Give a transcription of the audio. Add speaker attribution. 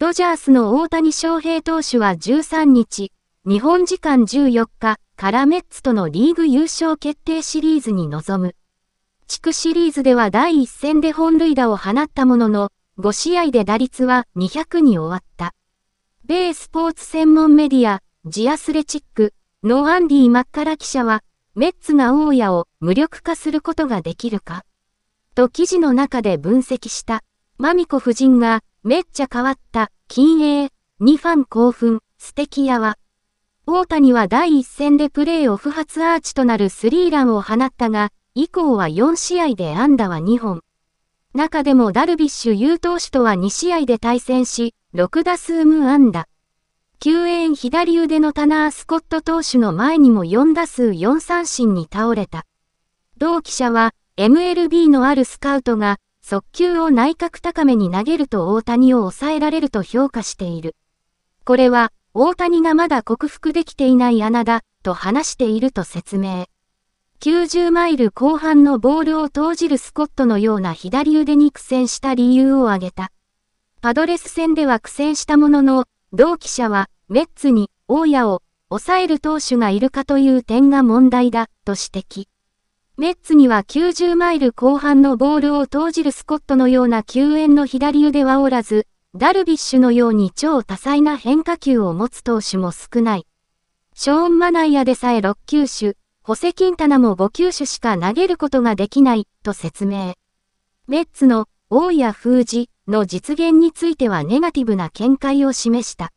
Speaker 1: ドジャースの大谷翔平投手は13日、日本時間14日からメッツとのリーグ優勝決定シリーズに臨む。地区シリーズでは第1戦で本塁打を放ったものの、5試合で打率は200に終わった。米スポーツ専門メディア、ジアスレチック、のアンディ・マッカラ記者は、メッツが大家を無力化することができるかと記事の中で分析した。マミコ夫人が、めっちゃ変わった、金鋭、にファン興奮、素敵やわ。大谷は第一戦でプレーオフ発アーチとなるスリーランを放ったが、以降は4試合で安打は2本。中でもダルビッシュ有投手とは2試合で対戦し、6打数無安打。救援左腕のタナー・スコット投手の前にも4打数4三振に倒れた。同記者は、MLB のあるスカウトが、速球を内角高めに投げると大谷を抑えられると評価している。これは、大谷がまだ克服できていない穴だ、と話していると説明。90マイル後半のボールを投じるスコットのような左腕に苦戦した理由を挙げた。パドレス戦では苦戦したものの、同記者は、メッツに、大谷を、抑える投手がいるかという点が問題だ、と指摘。メッツには90マイル後半のボールを投じるスコットのような救援の左腕はおらず、ダルビッシュのように超多彩な変化球を持つ投手も少ない。ショーン・マナイアでさえ6球種、ホセ・キンタナも5球種しか投げることができない、と説明。メッツの、大谷封じの実現についてはネガティブな見解を示した。